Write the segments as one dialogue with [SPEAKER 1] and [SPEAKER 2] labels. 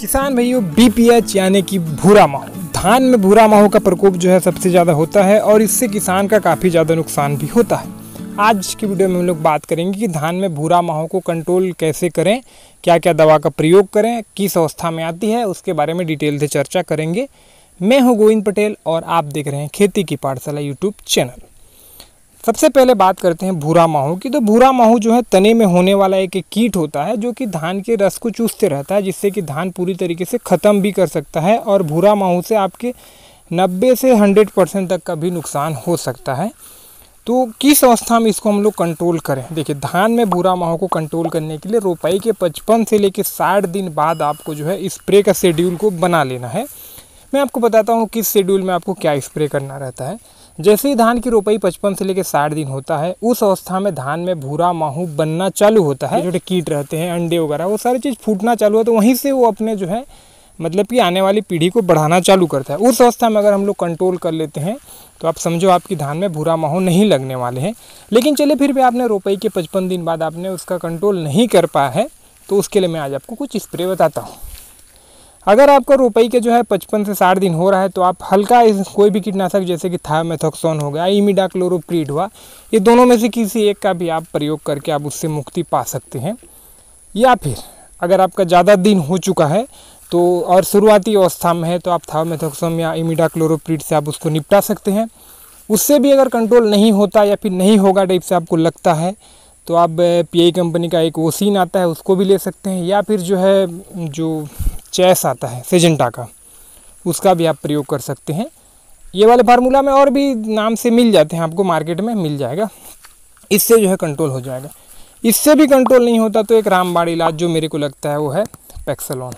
[SPEAKER 1] किसान भाइयों बीपीएच यानी कि भूरा माहू धान में भूरा माहू का प्रकोप जो है सबसे ज़्यादा होता है और इससे किसान का काफ़ी ज़्यादा नुकसान भी होता है आज की वीडियो में हम लोग बात करेंगे कि धान में भूरा माहू को कंट्रोल कैसे करें क्या क्या दवा का प्रयोग करें किस अवस्था में आती है उसके बारे में डिटेल से चर्चा करेंगे मैं हूँ गोविंद पटेल और आप देख रहे हैं खेती की पाठशाला यूट्यूब चैनल सबसे पहले बात करते हैं भूरा माहू की तो भूरा माहू जो है तने में होने वाला एक कीट होता है जो कि धान के रस को चूसते रहता है जिससे कि धान पूरी तरीके से ख़त्म भी कर सकता है और भूरा माहू से आपके 90 से 100 परसेंट तक का भी नुकसान हो सकता है तो किस अवस्था में इसको हम लोग कंट्रोल करें देखिए धान में भूरा माहू को कंट्रोल करने के लिए रोपाई के पचपन से लेकर साठ दिन बाद आपको जो है स्प्रे का शेड्यूल को बना लेना है मैं आपको बताता हूँ किस शेड्यूल में आपको क्या स्प्रे करना रहता है जैसे ही धान की रोपाई पचपन से लेकर साठ दिन होता है उस अवस्था में धान में भूरा माहू बनना चालू होता है छोटे कीट रहते हैं अंडे वगैरह वो सारी चीज़ फूटना चालू होता है तो वहीं से वो अपने जो है मतलब कि आने वाली पीढ़ी को बढ़ाना चालू करता है उस अवस्था में अगर हम लोग कंट्रोल कर लेते हैं तो आप समझो आपकी धान में भूरा माहू नहीं लगने वाले हैं लेकिन चले फिर भी आपने रोपाई के पचपन दिन बाद आपने उसका कंट्रोल नहीं कर पाया है तो उसके लिए मैं आज आपको कुछ स्प्रे बताता हूँ अगर आपको रुपई के जो है पचपन से साठ दिन हो रहा है तो आप हल्का कोई भी कीटनाशक जैसे कि थायामेथोक्सोन हो गया इमिडाक्लोरोप्रीड हुआ ये दोनों में से किसी एक का भी आप प्रयोग करके आप उससे मुक्ति पा सकते हैं या फिर अगर आपका ज़्यादा दिन हो चुका है तो और शुरुआती अवस्था में है तो आप थामेथोक्सोम या इमिडाक्लोरोप्रीड से आप उसको निपटा सकते हैं उससे भी अगर कंट्रोल नहीं होता या फिर नहीं होगा टाइप से आपको लगता है तो आप पी कंपनी का एक ओसिन आता है उसको भी ले सकते हैं या फिर जो है जो चेस आता है सेजेंटा का उसका भी आप प्रयोग कर सकते हैं ये वाले फार्मूला में और भी नाम से मिल जाते हैं आपको मार्केट में मिल जाएगा इससे जो है कंट्रोल हो जाएगा इससे भी कंट्रोल नहीं होता तो एक रामबाड़ी इलाज जो मेरे को लगता है वो है पैक्सलॉन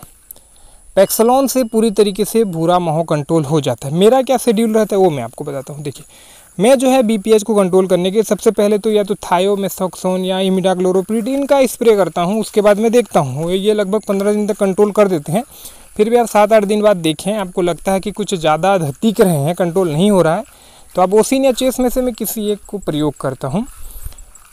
[SPEAKER 1] पैक्सलॉन से पूरी तरीके से भूरा माहो कंट्रोल हो जाता है मेरा क्या शेड्यूल रहता है वो मैं आपको बताता हूँ देखिए मैं जो है बीपीएच को कंट्रोल करने के सबसे पहले तो या तो थायोमेथोक्सोन या इमिडाक्लोरोप्रीड इनका स्प्रे करता हूँ उसके बाद मैं देखता हूँ ये लगभग पंद्रह दिन तक कंट्रोल कर देते हैं फिर भी आप सात आठ दिन बाद देखें आपको लगता है कि कुछ ज़्यादा धतिक रहे हैं कंट्रोल नहीं हो रहा है तो आप ओसिन या चेस में से मैं किसी एक को प्रयोग करता हूँ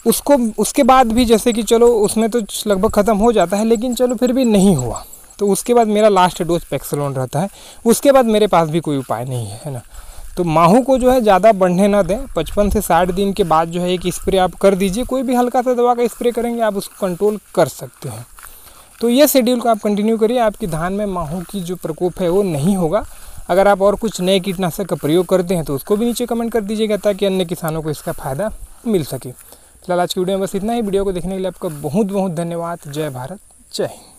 [SPEAKER 1] उसको उसके बाद भी जैसे कि चलो उसमें तो लगभग ख़त्म हो जाता है लेकिन चलो फिर भी नहीं हुआ तो उसके बाद मेरा लास्ट डोज पैक्सलोन रहता है उसके बाद मेरे पास भी कोई उपाय नहीं है ना तो माहू को जो है ज़्यादा बढ़ने ना दें पचपन से साठ दिन के बाद जो है एक स्प्रे आप कर दीजिए कोई भी हल्का सा दवा का स्प्रे करेंगे आप उसको कंट्रोल कर सकते हैं तो ये शेड्यूल को आप कंटिन्यू करिए आपकी धान में माहू की जो प्रकोप है वो नहीं होगा अगर आप और कुछ नए कीटनाशक का प्रयोग करते हैं तो उसको भी नीचे कमेंट कर दीजिएगा ताकि अन्य किसानों को इसका फ़ायदा मिल सके फिलहाल आज की वीडियो में बस इतना ही वीडियो को देखने के लिए आपका बहुत बहुत धन्यवाद जय भारत जय हिंद